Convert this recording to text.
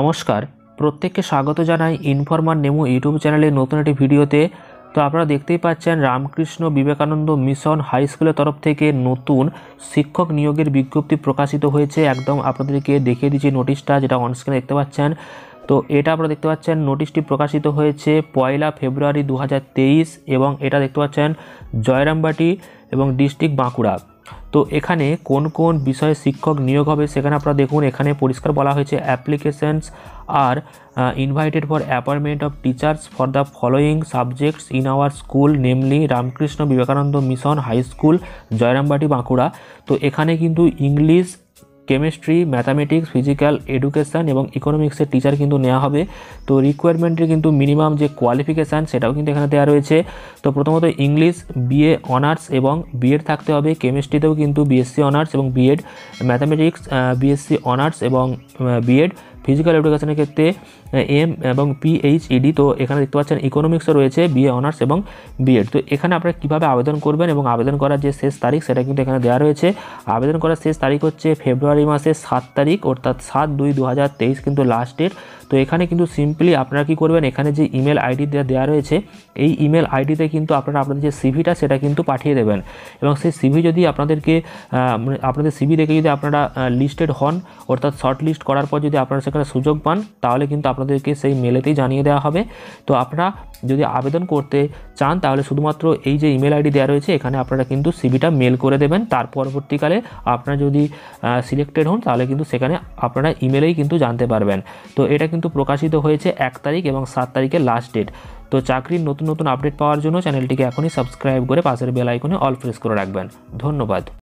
নমস্কার প্রত্যেককে স্বাগত জানাই ইনফরমার নেমু ইউটিউব চ্যানেলে নতুন একটি ভিডিওতে তো আপনারা দেখতেই পাচ্ছেন রামকৃষ্ণ বিবেকানন্দ মিশন হাই স্কুলের তরফ থেকে নতুন শিক্ষক নিয়োগের বিজ্ঞপ্তি প্রকাশিত হয়েছে একদম আপনাদেরকে দেখিয়ে দিচ্ছি নোটিশটা যেটা অনস্ক্রিনে দেখতে পাচ্ছেন তো এটা আপনারা দেখতে পাচ্ছেন নোটিশটি প্রকাশিত হয়েছে পয়লা ফেব্রুয়ারি দু এবং এটা দেখতে পাচ্ছেন জয়রামবাটি এবং ডিস্ট্রিক্ট বাঁকুড়া তো এখানে কোন কোন বিষয়ে শিক্ষক নিয়োগ হবে সেখানে আপনারা দেখুন এখানে পরিষ্কার বলা হয়েছে applications are invited for appointment of teachers for the following subjects in our school namely Ramakrishna Vivekananda Mission High School Jayrambati Bankura তো এখানে কিন্তু English chemistry mathematics physical education এবং ইকোনমিক্সের টিচার কিন্তু নেওয়া হবে তো রিকোয়ারমেন্টের কিন্তু মিনিমাম যে কোয়ালিফিকেশান সেটাও কিন্তু এখানে দেওয়া রয়েছে তো প্রথমত ইংলিশ বিএ অনার্স এবং বিএড থাকতে হবে কেমিস্ট্রিতেও কিন্তু বিএসসি অনার্স এবং বিএড ম্যাথামেটিক্স বিএসসি অনার্স এবং বিএড ফিজিক্যাল এডুকেশনের ক্ষেত্রে এম এবং পিএইচইডি e, তো এখানে দেখতে পাচ্ছেন ইকোনমিক্সও রয়েছে বিএ অনার্স এবং বিএড তো এখানে আপনারা কীভাবে আবেদন করবেন এবং আবেদন করার যে শেষ তারিখ সেটা কিন্তু এখানে দেওয়া রয়েছে আবেদন করার শেষ তারিখ হচ্ছে ফেব্রুয়ারি মাসের সাত তারিখ অর্থাৎ সাত দুই দু কিন্তু লাস্ট ডেট তো এখানে কিন্তু সিম্পলি আপনারা কী করবেন এখানে যে ইমেল আইডি দেওয়া রয়েছে এই ইমেল আইডিতে কিন্তু আপনারা আপনাদের যে সিভিটা সেটা কিন্তু পাঠিয়ে দেবেন এবং সেই সিভি যদি আপনাদেরকে মানে আপনাদের সিভি দেখে যদি আপনারা লিস্টেড হন অর্থাৎ শর্ট লিস্ট করার পর যদি আপনারা সেখানে সুযোগ পান তাহলে কিন্তু আপনাদেরকে সেই মেলেতেই জানিয়ে দেওয়া হবে তো আপনারা যদি আবেদন করতে চান তাহলে শুধুমাত্র এই যে ইমেল আইডি দেওয়া রয়েছে এখানে আপনারা কিন্তু সিভিটা মেল করে দেবেন তার পরবর্তীকালে আপনারা যদি সিলেক্টেড হন তাহলে কিন্তু সেখানে আপনারা ইমেলেই কিন্তু জানতে পারবেন তো এটা কিন্তু প্রকাশিত হয়েছে এক তারিখ এবং সাত তারিখের লাস্ট ডেট তো চাকরির নতুন নতুন আপডেট পাওয়ার জন্য চ্যানেলটিকে এখনই সাবস্ক্রাইব করে পাশের বেল আইকনে অল প্রেস করে রাখবেন ধন্যবাদ